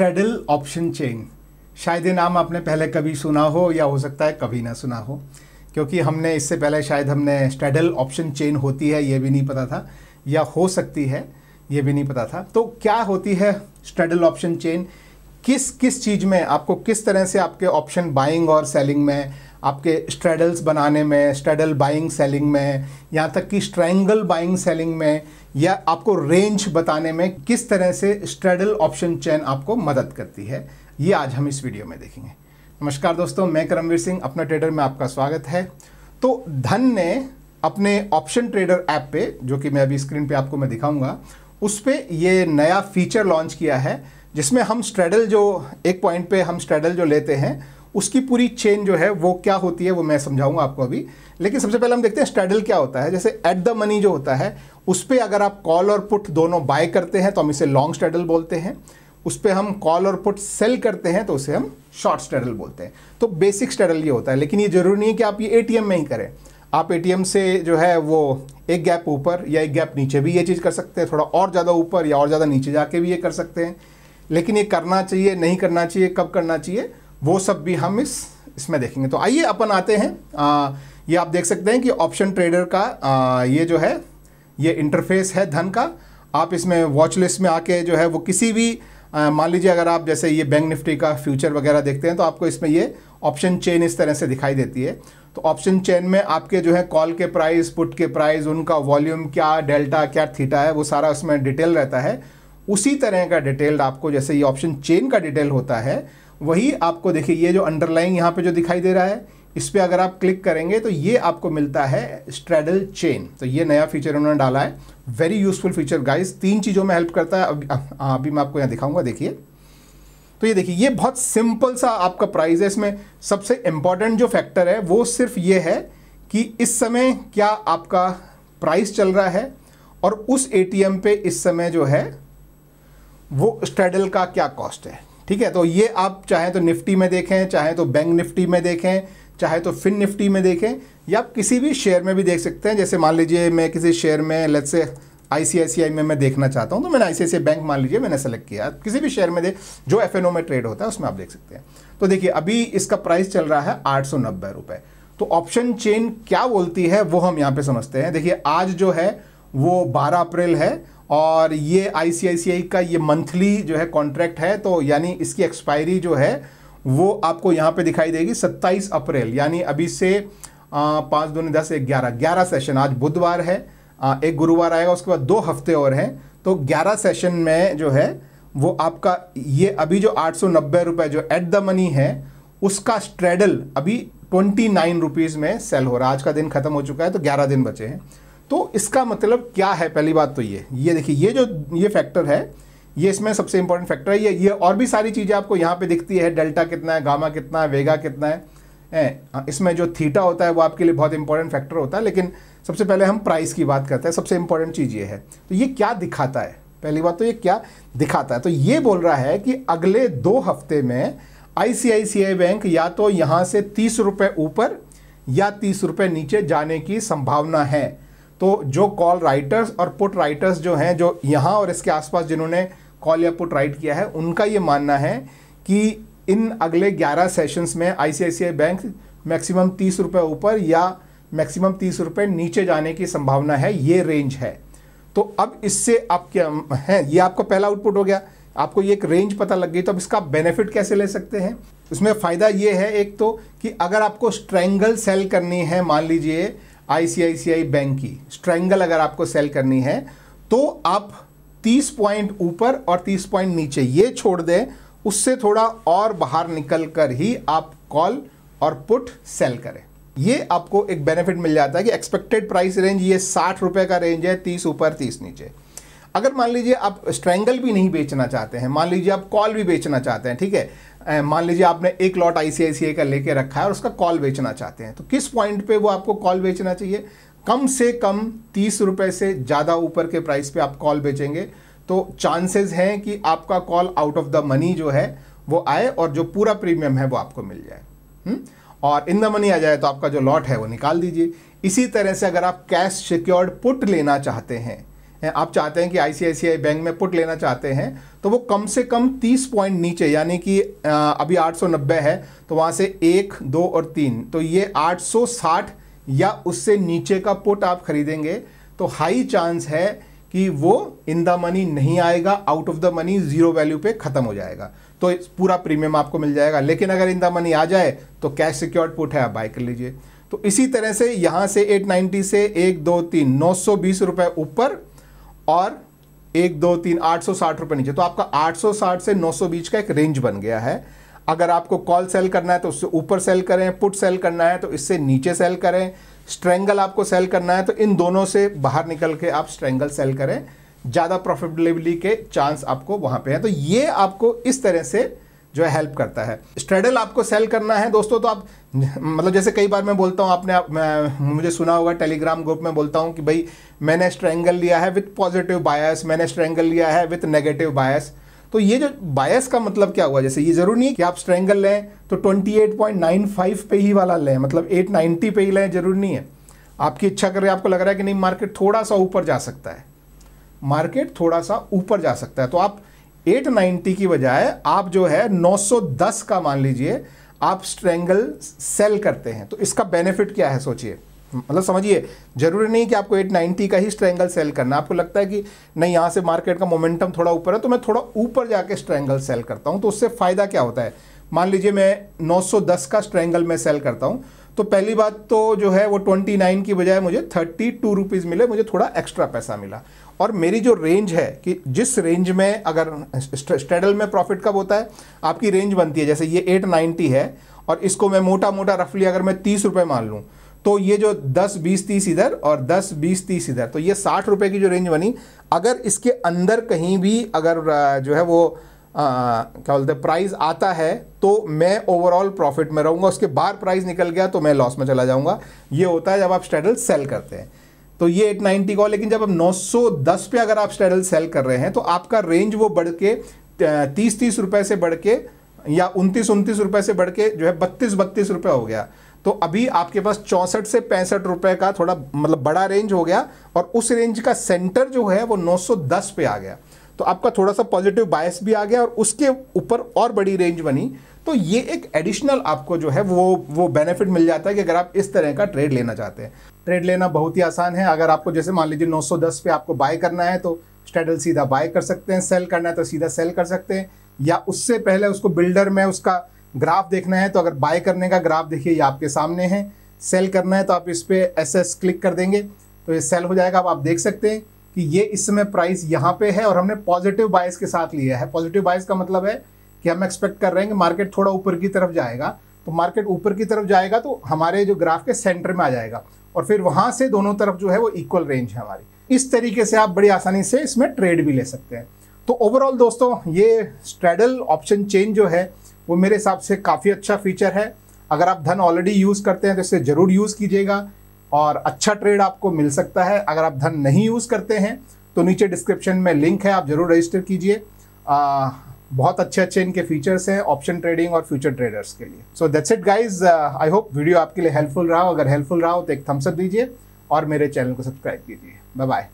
Straddle option chain शायद ये नाम आपने पहले कभी सुना हो या हो सकता है कभी ना सुना हो क्योंकि हमने इससे पहले शायद हमने स्ट्रेडल ऑप्शन चेन होती है ये भी नहीं पता था या हो सकती है ये भी नहीं पता था तो क्या होती है स्ट्रेडल ऑप्शन चेन किस किस चीज़ में आपको किस तरह से आपके ऑप्शन बाइंग और सेलिंग में आपके स्ट्रेडल्स बनाने में स्ट्रेडल बाइंग सेलिंग में यहाँ तक कि स्ट्रैंगल बाइंग सेलिंग में या आपको रेंज बताने में किस तरह से स्ट्रेडल ऑप्शन चैन आपको मदद करती है ये आज हम इस वीडियो में देखेंगे नमस्कार दोस्तों मैं करमवीर सिंह अपना ट्रेडर में आपका स्वागत है तो धन ने अपने ऑप्शन ट्रेडर ऐप पे जो कि मैं अभी स्क्रीन पे आपको मैं दिखाऊंगा उस पर ये नया फीचर लॉन्च किया है जिसमें हम स्ट्रेडल जो एक पॉइंट पे हम स्ट्रेडल जो लेते हैं उसकी पूरी चेन जो है वो क्या होती है वो मैं समझाऊंगा आपको अभी लेकिन सबसे पहले हम देखते हैं स्ट्रेडल क्या होता है जैसे एट द मनी जो होता है उस पर अगर आप कॉल और पुट दोनों बाय करते हैं तो हम इसे लॉन्ग स्ट्रेडल बोलते हैं उस पर हम कॉल और पुट सेल करते हैं तो उसे हम शॉर्ट स्टेडल बोलते हैं तो बेसिक स्टेडल ये होता है लेकिन ये जरूरी नहीं है कि आप ये ए में ही करें आप ए से जो है वो एक गैप ऊपर या एक गैप नीचे भी ये चीज़ कर सकते हैं थोड़ा और ज़्यादा ऊपर या और ज़्यादा नीचे जाके भी ये कर सकते हैं लेकिन ये करना चाहिए नहीं करना चाहिए कब करना चाहिए वो सब भी हम इस इसमें देखेंगे तो आइए अपन आते हैं आ, ये आप देख सकते हैं कि ऑप्शन ट्रेडर का आ, ये जो है ये इंटरफेस है धन का आप इसमें वॉच लिस्ट में आके जो है वो किसी भी मान लीजिए अगर आप जैसे ये बैंक निफ्टी का फ्यूचर वगैरह देखते हैं तो आपको इसमें ये ऑप्शन चेन इस तरह से दिखाई देती है तो ऑप्शन चेन में आपके जो है कॉल के प्राइस पुट के प्राइस उनका वॉल्यूम क्या डेल्टा क्या थीटा है वो सारा उसमें डिटेल रहता है उसी तरह का डिटेल आपको जैसे ये ऑप्शन चेन का डिटेल होता है वही आपको देखिए ये जो अंडरलाइन यहाँ पे जो दिखाई दे रहा है इस पर अगर आप क्लिक करेंगे तो ये आपको मिलता है स्ट्रेडल चेन तो ये नया फीचर उन्होंने डाला है वेरी यूजफुल फीचर गाइस तीन चीज़ों में हेल्प करता है अभी हाँ अभी मैं आपको यहाँ दिखाऊंगा देखिए तो ये देखिए ये बहुत सिंपल सा आपका प्राइस है इसमें सबसे इम्पॉर्टेंट जो फैक्टर है वो सिर्फ ये है कि इस समय क्या आपका प्राइस चल रहा है और उस एटीएम पे इस समय जो है वो स्ट्रेडल का क्या कॉस्ट है ठीक है तो ये आप चाहे तो निफ्टी में देखें चाहे तो बैंक निफ्टी में देखें चाहे तो फिन निफ्टी में देखें या आप किसी भी शेयर में भी देख सकते हैं जैसे मान लीजिए मैं किसी शेयर में लेट से आईसीआईसीआई में मैं देखना चाहता हूं तो मैंने आईसीआईसीआई बैंक मान लीजिए मैंने सेलेक्ट किया किसी भी शेयर में दे जो एफ में ट्रेड होता है उसमें आप देख सकते हैं तो देखिए अभी इसका प्राइस चल रहा है आठ रुपए तो ऑप्शन चेन क्या बोलती है वो हम यहाँ पे समझते हैं देखिए आज जो है वो 12 अप्रैल है और ये आई का ये मंथली जो है कॉन्ट्रैक्ट है तो यानी इसकी एक्सपायरी जो है वो आपको यहाँ पे दिखाई देगी 27 अप्रैल यानी अभी से पाँच दो दस एक ग्यारह ग्यारह सेशन आज बुधवार है आ, एक गुरुवार आएगा उसके बाद दो हफ्ते और हैं तो ग्यारह सेशन में जो है वो आपका ये अभी जो आठ सौ नब्बे रुपये जो एट द मनी है उसका स्ट्रेडल अभी ट्वेंटी नाइन रुपीज़ में सेल हो रहा है आज का दिन खत्म हो चुका है तो ग्यारह दिन बचे हैं तो इसका मतलब क्या है पहली बात तो ये ये देखिए ये जो ये फैक्टर है ये इसमें सबसे इंपॉर्टेंट फैक्टर है ये ये और भी सारी चीज़ें आपको यहाँ पे दिखती है डेल्टा कितना है गामा कितना है वेगा कितना है ए, हाँ, इसमें जो थीटा होता है वो आपके लिए बहुत इंपॉर्टेंट फैक्टर होता है लेकिन सबसे पहले हम प्राइस की बात करते हैं सबसे इंपॉर्टेंट चीज़ ये है तो ये क्या दिखाता है पहली बात तो ये क्या दिखाता है तो ये बोल रहा है कि अगले दो हफ्ते में आईसीआईसीआई बैंक या तो यहाँ से तीस रुपये ऊपर या तीस रुपये नीचे जाने की संभावना है तो जो कॉल राइटर्स और पुट राइटर्स जो हैं जो यहाँ और इसके आसपास जिन्होंने कॉल या पुट राइट किया है उनका ये मानना है कि इन अगले 11 सेशंस में आईसीआईसीआई बैंक मैक्सिमम तीस रुपये ऊपर या मैक्सिमम तीस रुपये नीचे जाने की संभावना है ये रेंज है तो अब इससे आप क्या है ये आपका पहला आउटपुट हो गया आपको ये एक रेंज पता लग गई तो अब इसका बेनिफिट कैसे ले सकते हैं इसमें फ़ायदा ये है एक तो कि अगर आपको स्ट्रेंगल सेल करनी है मान लीजिए आईसीआईसीआई बैंक की स्ट्रैंगल अगर आपको सेल करनी है तो आप 30 पॉइंट ऊपर और 30 पॉइंट नीचे ये छोड़ दें उससे थोड़ा और बाहर निकल कर ही आप कॉल और पुट सेल करें ये आपको एक बेनिफिट मिल जाता है कि एक्सपेक्टेड प्राइस रेंज ये साठ रुपये का रेंज है तीस ऊपर तीस नीचे अगर मान लीजिए आप स्ट्रैंगल भी नहीं बेचना चाहते हैं मान लीजिए आप कॉल भी बेचना चाहते हैं ठीक है मान लीजिए आपने एक लॉट आई का लेके रखा है और उसका कॉल बेचना चाहते हैं तो किस पॉइंट पे वो आपको कॉल बेचना चाहिए कम से कम तीस रुपये से ज़्यादा ऊपर के प्राइस पे आप कॉल बेचेंगे तो चांसेस हैं कि आपका call out of the money जो है वो आए और जो पूरा प्रीमियम है वो आपको मिल जाए हुँ? हम्म? और इन द मनी आ जाए तो आपका जो लॉट है वो निकाल दीजिए इसी तरह से अगर आप कैश सिक्योर्ड पुट लेना चाहते हैं आप चाहते हैं कि आईसीआईसीआई बैंक में पुट लेना चाहते हैं तो वो कम से कम 30 पॉइंट नीचे यानी कि अभी 890 है तो वहाँ से एक दो और तीन तो ये 860 या उससे नीचे का पुट आप खरीदेंगे तो हाई चांस है कि वो इन द मनी नहीं आएगा out of the money zero value पे ख़त्म हो जाएगा तो पूरा प्रीमियम आपको मिल जाएगा लेकिन अगर इन द मनी आ जाए तो कैश सिक्योर्ड पुट है आप बाय कर लीजिए तो इसी तरह से यहाँ से 890 से एक दो तीन नौ सौ बीस रुपये ऊपर और एक दो तीन आठ सौ साठ रुपये नीचे तो आपका आठ सौ साठ से नौ सौ बीच का एक रेंज बन गया है अगर आपको कॉल सेल करना है तो उससे ऊपर सेल करें पुट सेल करना है तो इससे नीचे सेल करें स्ट्रेंगल आपको सेल करना है तो इन दोनों से बाहर निकल के आप स्ट्रेंगल सेल करें ज़्यादा प्रॉफिटेबिलिटी के चांस आपको वहाँ पे है तो ये आपको इस तरह से जो है हेल्प करता है स्ट्रेडल आपको सेल करना है दोस्तों तो आप मतलब जैसे कई बार मैं बोलता हूँ आपने मैं, मुझे सुना होगा टेलीग्राम ग्रुप में बोलता हूँ कि भाई मैंने स्ट्रेंगल लिया है विथ पॉजिटिव बायस मैंने स्ट्रेंगल लिया है विथ नेगेटिव बायस तो ये जो बायस का मतलब क्या हुआ जैसे ये जरूरी नहीं है कि आप स्ट्रेंगल लें तो 28.95 पे ही वाला लें मतलब 890 पे ही लें जरूरी नहीं है आपकी इच्छा कर रहे आपको लग रहा है कि नहीं मार्केट थोड़ा सा ऊपर जा सकता है मार्केट थोड़ा सा ऊपर जा सकता है तो आप 890 की बजाय आप जो है 910 का मान लीजिए आप स्ट्रेंगल सेल करते हैं तो इसका बेनिफिट क्या है सोचिए मतलब समझिए जरूरी नहीं कि आपको 890 का ही स्ट्रेंगल सेल करना आपको लगता है कि नहीं यहाँ से मार्केट का मोमेंटम थोड़ा ऊपर है तो मैं थोड़ा ऊपर जाके स्ट्रेंगल सेल करता हूँ तो उससे फ़ायदा क्या होता है मान लीजिए मैं 910 का स्ट्रेंगल में सेल करता हूँ तो पहली बात तो जो है वो ट्वेंटी नाइन की बजाय मुझे थर्टी टू रुपीज़ मिले मुझे थोड़ा एक्स्ट्रा पैसा मिला और मेरी जो रेंज है कि जिस रेंज में अगर स्ट्रेडल में प्रॉफिट कब होता है आपकी रेंज बनती है जैसे ये एट नाइन्टी है और इसको मैं मोटा मोटा रफली अगर मैं तीस रुपये मान लूँ तो ये जो दस बीस तीस इधर और दस बीस तीस इधर तो ये साठ रुपये की जो रेंज बनी अगर इसके अंदर कहीं भी अगर जो है वो क्या बोलते हैं प्राइस आता है तो मैं ओवरऑल प्रॉफिट में रहूँगा उसके बाहर प्राइस निकल गया तो मैं लॉस में चला जाऊँगा ये होता है जब आप स्ट्रेडल सेल करते हैं तो ये 890 का लेकिन जब आप 910 पे अगर आप स्ट्रेडल सेल कर रहे हैं तो आपका रेंज वो बढ़ के तीस तीस रुपये से बढ़ के या उनतीस उनतीस रुपये से बढ़ के जो है बत्तीस बत्तीस रुपये हो गया तो अभी आपके पास चौंसठ से पैंसठ रुपये का थोड़ा मतलब बड़ा रेंज हो गया और उस रेंज का सेंटर जो है वो 910 पे आ गया तो आपका थोड़ा सा पॉजिटिव बायस भी आ गया और उसके ऊपर और बड़ी रेंज बनी तो ये एक एडिशनल आपको जो है वो वो बेनिफिट मिल जाता है कि अगर आप इस तरह का ट्रेड लेना चाहते हैं ट्रेड लेना बहुत ही आसान है अगर आपको जैसे मान लीजिए 910 पे आपको बाय करना है तो स्टेडल सीधा बाय कर सकते हैं सेल करना है तो सीधा सेल कर सकते हैं या उससे पहले उसको बिल्डर में उसका ग्राफ देखना है तो अगर बाय करने का ग्राफ देखिए ये आपके सामने है सेल करना है तो आप इस पर एस क्लिक कर देंगे तो ये सेल हो जाएगा अब आप देख सकते हैं कि ये इस समय प्राइस यहाँ पे है और हमने पॉजिटिव बायस के साथ लिया है पॉजिटिव बायस का मतलब है कि हम एक्सपेक्ट कर रहे हैं कि मार्केट थोड़ा ऊपर की तरफ जाएगा तो मार्केट ऊपर की तरफ जाएगा तो हमारे जो ग्राफ के सेंटर में आ जाएगा और फिर वहाँ से दोनों तरफ जो है वो इक्वल रेंज है हमारी इस तरीके से आप बड़ी आसानी से इसमें ट्रेड भी ले सकते हैं तो ओवरऑल दोस्तों ये स्ट्रेडल ऑप्शन चेन जो है वो मेरे हिसाब से काफ़ी अच्छा फीचर है अगर आप धन ऑलरेडी यूज़ करते हैं तो इसे ज़रूर यूज़ कीजिएगा और अच्छा ट्रेड आपको मिल सकता है अगर आप धन नहीं यूज़ करते हैं तो नीचे डिस्क्रिप्शन में लिंक है आप ज़रूर रजिस्टर कीजिए बहुत अच्छे अच्छे इनके फीचर्स हैं ऑप्शन ट्रेडिंग और फ्यूचर ट्रेडर्स के लिए so that's it guys I hope video आपके लिए हेल्पफुल रहा हो अगर हेल्पफुल रहा हो तो एक थम्सअप दीजिए और मेरे चैनल को सब्सक्राइब कीजिए बाय बाय